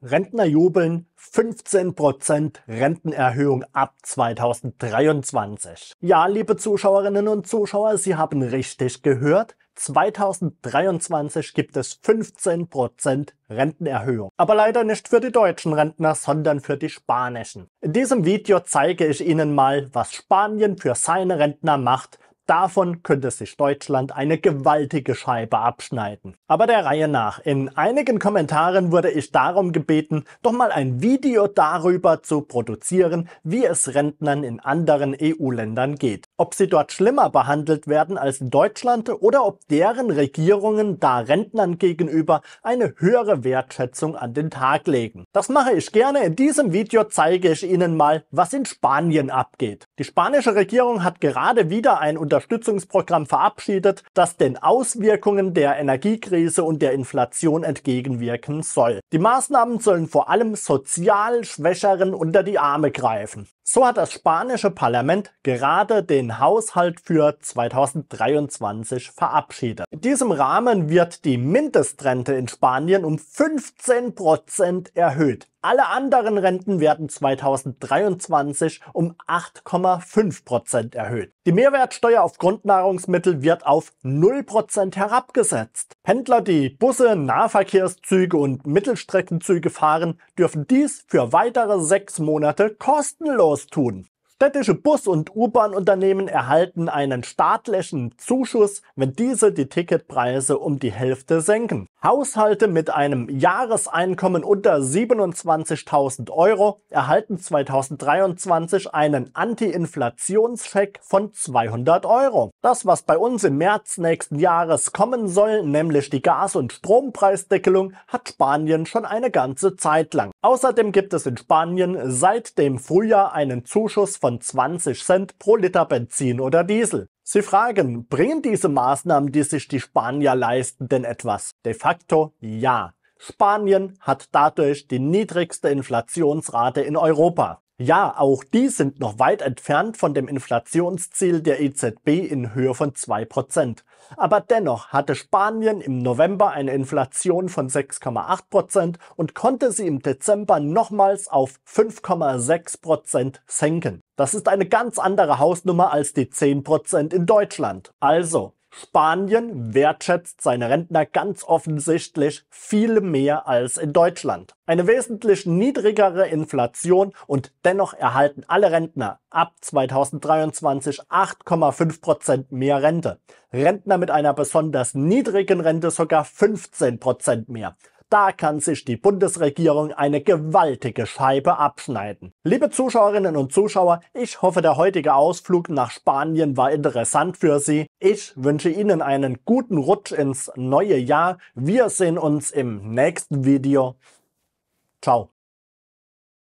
Rentner jubeln 15% Rentenerhöhung ab 2023. Ja, liebe Zuschauerinnen und Zuschauer, Sie haben richtig gehört. 2023 gibt es 15% Rentenerhöhung. Aber leider nicht für die deutschen Rentner, sondern für die spanischen. In diesem Video zeige ich Ihnen mal, was Spanien für seine Rentner macht, Davon könnte sich Deutschland eine gewaltige Scheibe abschneiden. Aber der Reihe nach. In einigen Kommentaren wurde ich darum gebeten, doch mal ein Video darüber zu produzieren, wie es Rentnern in anderen EU-Ländern geht. Ob sie dort schlimmer behandelt werden als in Deutschland oder ob deren Regierungen da Rentnern gegenüber eine höhere Wertschätzung an den Tag legen. Das mache ich gerne. In diesem Video zeige ich Ihnen mal, was in Spanien abgeht. Die spanische Regierung hat gerade wieder ein Unter Unterstützungsprogramm verabschiedet, das den Auswirkungen der Energiekrise und der Inflation entgegenwirken soll. Die Maßnahmen sollen vor allem sozial Schwächeren unter die Arme greifen. So hat das spanische Parlament gerade den Haushalt für 2023 verabschiedet. In diesem Rahmen wird die Mindestrente in Spanien um 15% Prozent erhöht. Alle anderen Renten werden 2023 um 8,5% Prozent erhöht. Die Mehrwertsteuer auf Grundnahrungsmittel wird auf 0% Prozent herabgesetzt. Händler, die Busse, Nahverkehrszüge und Mittelstreckenzüge fahren, dürfen dies für weitere sechs Monate kostenlos anderes tun. Städtische Bus- und U-Bahn-Unternehmen erhalten einen staatlichen Zuschuss, wenn diese die Ticketpreise um die Hälfte senken. Haushalte mit einem Jahreseinkommen unter 27.000 Euro erhalten 2023 einen Anti-Inflationscheck von 200 Euro. Das, was bei uns im März nächsten Jahres kommen soll, nämlich die Gas- und Strompreisdeckelung, hat Spanien schon eine ganze Zeit lang. Außerdem gibt es in Spanien seit dem Frühjahr einen Zuschuss von 20 Cent pro Liter Benzin oder Diesel. Sie fragen, bringen diese Maßnahmen, die sich die Spanier leisten, denn etwas? De facto ja. Spanien hat dadurch die niedrigste Inflationsrate in Europa. Ja, auch die sind noch weit entfernt von dem Inflationsziel der EZB in Höhe von 2%. Aber dennoch hatte Spanien im November eine Inflation von 6,8% und konnte sie im Dezember nochmals auf 5,6% senken. Das ist eine ganz andere Hausnummer als die 10% in Deutschland. Also, Spanien wertschätzt seine Rentner ganz offensichtlich viel mehr als in Deutschland. Eine wesentlich niedrigere Inflation und dennoch erhalten alle Rentner ab 2023 8,5 Prozent mehr Rente. Rentner mit einer besonders niedrigen Rente sogar 15 Prozent mehr da kann sich die Bundesregierung eine gewaltige Scheibe abschneiden. Liebe Zuschauerinnen und Zuschauer, ich hoffe, der heutige Ausflug nach Spanien war interessant für Sie. Ich wünsche Ihnen einen guten Rutsch ins neue Jahr. Wir sehen uns im nächsten Video. Ciao.